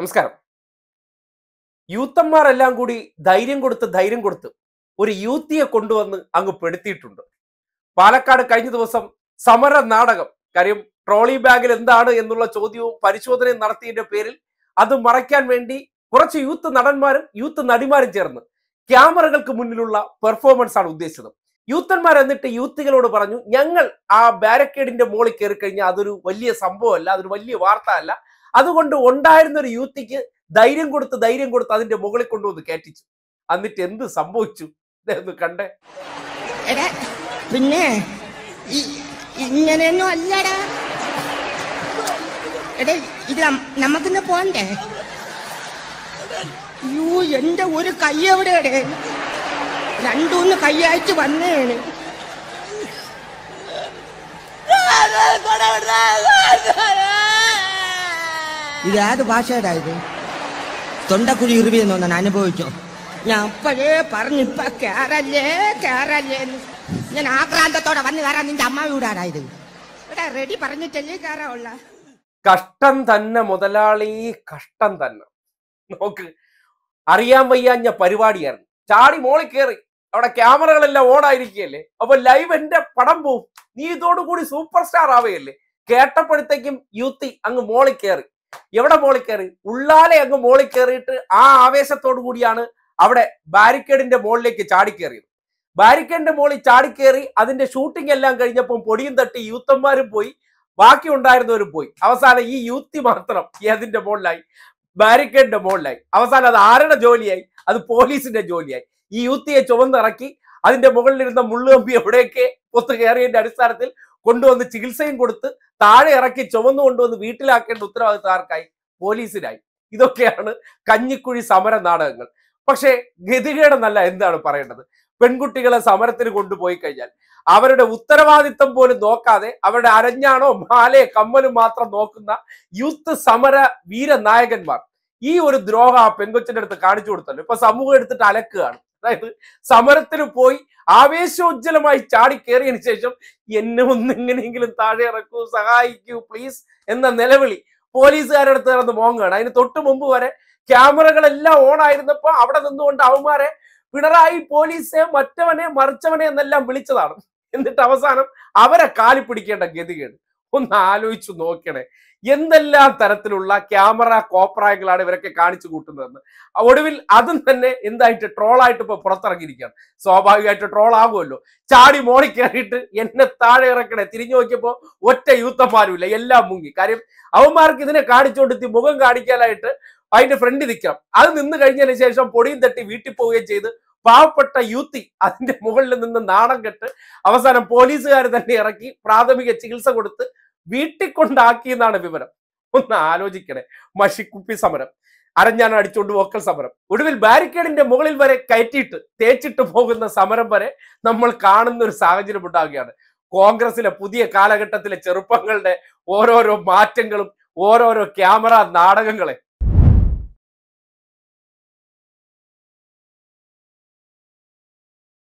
നമസ്കാരം യൂത്തന്മാരെല്ലാം കൂടി ധൈര്യം കൊടുത്ത് ധൈര്യം കൊടുത്ത് ഒരു യൂത്തിയെ കൊണ്ടുവന്ന് അങ്ങ് പെടുത്തിയിട്ടുണ്ട് പാലക്കാട് കഴിഞ്ഞ ദിവസം സമര നാടകം കാര്യം ട്രോളി ബാഗിൽ എന്താണ് എന്നുള്ള ചോദ്യവും പരിശോധനയും നടത്തിയതിന്റെ പേരിൽ അത് മറയ്ക്കാൻ വേണ്ടി കുറച്ച് യൂത്ത് നടന്മാരും യൂത്ത് നടിമാരും ചേർന്ന് ക്യാമറകൾക്ക് മുന്നിലുള്ള പെർഫോമൻസ് ആണ് ഉദ്ദേശിച്ചത് യൂത്തന്മാർ എന്നിട്ട് യൂത്തുകളോട് പറഞ്ഞു ഞങ്ങൾ ആ ബാരക്കേഡിന്റെ മുകളിൽ കയറി കഴിഞ്ഞാൽ അതൊരു വലിയ സംഭവമല്ല അതൊരു വലിയ വാർത്ത അല്ല അതുകൊണ്ട് ഉണ്ടായിരുന്ന ഒരു യൂത്തിക്ക് ധൈര്യം കൊടുത്ത് ധൈര്യം കൊടുത്ത് അതിന്റെ മുകളിൽ കൊണ്ടുവന്ന് കയറ്റിച്ചു എന്നിട്ട് എന്ത് സംഭവിച്ചു ഇതെന്ന് കണ്ടേ പിന്നെ ഇങ്ങനെയൊന്നും അല്ലടാ എടേ ഇത് നമുക്കിന്ന് പോണ്ടേ യു എന്റെ ഒരു കൈ എവിടെയാടേ രണ്ടൂന്ന് കൈയയച്ച് വന്നേണ് ഇത് ഏത് ഭാഷയുടെ ഇത് തൊണ്ടക്കുഴി എന്ന് ഞാൻ അനുഭവിച്ചോ ഞാൻ അപ്പോഴേ പറഞ്ഞു ഇപ്പൊ കേറല്ലേ കേറല്ലേ ഞാൻ ആക്രാന്തത്തോടെ വന്ന് കയറാൻ നിന്റെ അമ്മ വീടാരായത് ഇവിടെ റെഡി പറഞ്ഞിട്ടല്ലേ കേറാവുള്ള കഷ്ടം തന്നെ മുതലാളി കഷ്ടം തന്നെ നോക്ക് അറിയാൻ വയ്യാഞ്ഞ പരിപാടിയായിരുന്നു ചാടി മോളി കേറി അവിടെ ക്യാമറകളെല്ലാം ഓണായിരിക്കുകയല്ലേ അപ്പൊ ലൈവ് എന്റെ പടം പോവും നീ ഇതോടുകൂടി സൂപ്പർ സ്റ്റാർ ആവുകയല്ലേ കേട്ടപ്പോഴത്തേക്കും യൂത്തി അങ്ങ് മോളി കയറി എവിടെ മോളി കയറി ഉള്ളാലെ അങ്ങ് മോളി കയറിയിട്ട് ആ ആവേശത്തോടു കൂടിയാണ് അവിടെ ബാരിക്കേഡിന്റെ മോളിലേക്ക് ചാടിക്കേറിയത് ബാരിക്കേഡിന്റെ മോളിൽ ചാടിക്കേറി അതിന്റെ ഷൂട്ടിംഗ് എല്ലാം കഴിഞ്ഞപ്പം പൊടിയും തട്ടി യൂത്തന്മാരും പോയി ബാക്കി ഉണ്ടായിരുന്നവരും പോയി അവസാനം ഈ യൂത്തി മാത്രം ഈ അതിന്റെ മുകളിലായി ബാരിക്കേഡിന്റെ മോളിലായി അവസാനം അത് ആരുടെ ജോലിയായി അത് പോലീസിന്റെ ജോലിയായി ഈ യൂത്തിയെ ചുവന്നിറക്കി അതിന്റെ മുകളിലിരുന്ന മുള്ളുകമ്പി എവിടെയൊക്കെ പൊത്തു കയറിയതിന്റെ അടിസ്ഥാനത്തിൽ കൊണ്ടുവന്ന് ചികിത്സയും കൊടുത്ത് താഴെ ഇറക്കി ചുവന്നു കൊണ്ടുവന്ന് വീട്ടിലാക്കേണ്ട ഉത്തരവാദിത്വം ആർക്കായി പോലീസിനായി ഇതൊക്കെയാണ് കഞ്ഞിക്കുഴി സമര നാടകങ്ങൾ പക്ഷേ ഗതികേടെന്നല്ല എന്താണ് പറയേണ്ടത് പെൺകുട്ടികളെ സമരത്തിന് കൊണ്ടുപോയി കഴിഞ്ഞാൽ അവരുടെ ഉത്തരവാദിത്തം പോലും നോക്കാതെ അവരുടെ അരഞ്ഞാണോ മാലയെ കമ്മലും മാത്രം നോക്കുന്ന യൂത്ത് സമര വീരനായകന്മാർ ഈ ഒരു ദ്രോഹം ആ പെങ്കൊച്ചിന്റെ അടുത്ത് കാണിച്ചു കൊടുത്തല്ലോ ഇപ്പൊ സമൂഹം എടുത്തിട്ട് അലക്കുകയാണ് അതായത് സമരത്തിന് പോയി ആവേശോജ്വലമായി ചാടി കയറിയതിനു ശേഷം എന്നെ ഒന്ന് എങ്ങനെയെങ്കിലും താഴെ ഇറക്കൂ സഹായിക്കൂ പ്ലീസ് എന്ന നിലവിളി അടുത്ത് നടന്ന് മോങ്ങാണ് അതിന് തൊട്ട് മുമ്പ് വരെ ക്യാമറകളെല്ലാം ഓൺ ആയിരുന്നപ്പോ അവിടെ നിന്നുകൊണ്ട് അവന്മാരെ പിണറായി പോലീസെ മറ്റവനെ മറിച്ചവനെ എന്നെല്ലാം വിളിച്ചതാണ് എന്നിട്ട് അവസാനം അവരെ കാലി പിടിക്കേണ്ട ഗതികേട് ഒന്ന് ആലോചിച്ചു നോക്കണേ എന്തെല്ലാം തരത്തിലുള്ള ക്യാമറ കോപ്രായങ്ങളാണ് ഇവരൊക്കെ കാണിച്ചു കൂട്ടുന്നതെന്ന് ഒടുവിൽ അതും തന്നെ എന്തായിട്ട് ട്രോളായിട്ട് ഇപ്പൊ പുറത്തിറങ്ങിയിരിക്കുകയാണ് സ്വാഭാവികമായിട്ട് ട്രോൾ ആകുമല്ലോ ചാടി മോളി കയറിയിട്ട് എന്നെ താഴെ ഇറക്കണേ തിരിഞ്ഞു നോക്കിയപ്പോൾ ഒറ്റ യൂത്തന്മാരുമില്ല എല്ലാം മുങ്ങി കാര്യം അവന്മാർക്ക് ഇതിനെ കാണിച്ചുകൊണ്ടെത്തി മുഖം കാണിക്കാനായിട്ട് അതിന്റെ ഫ്രണ്ട് നിൽക്കണം അത് നിന്ന് കഴിഞ്ഞതിന് ശേഷം പൊടിയും തട്ടി വീട്ടിൽ പോവുകയും ചെയ്ത് പാവപ്പെട്ട യൂത്തി അതിന്റെ മുകളിൽ നിന്ന് നാണം കെട്ട് അവസാനം പോലീസുകാർ തന്നെ ഇറക്കി പ്രാഥമിക ചികിത്സ കൊടുത്ത് വീട്ടിൽ കൊണ്ടാക്കിയെന്നാണ് വിവരം ഒന്ന് ആലോചിക്കണേ മഷിക്കുപ്പി സമരം അരഞ്ഞാൻ അടിച്ചുകൊണ്ട് വോക്കൽ സമരം ഒടുവിൽ ബാരിക്കേഡിന്റെ മുകളിൽ വരെ കയറ്റിയിട്ട് തേച്ചിട്ട് പോകുന്ന സമരം വരെ നമ്മൾ കാണുന്ന ഒരു സാഹചര്യം ഉണ്ടാവുകയാണ് കോൺഗ്രസിലെ പുതിയ കാലഘട്ടത്തിലെ ചെറുപ്പങ്ങളുടെ ഓരോരോ മാറ്റങ്ങളും ഓരോരോ ക്യാമറ നാടകങ്ങളെ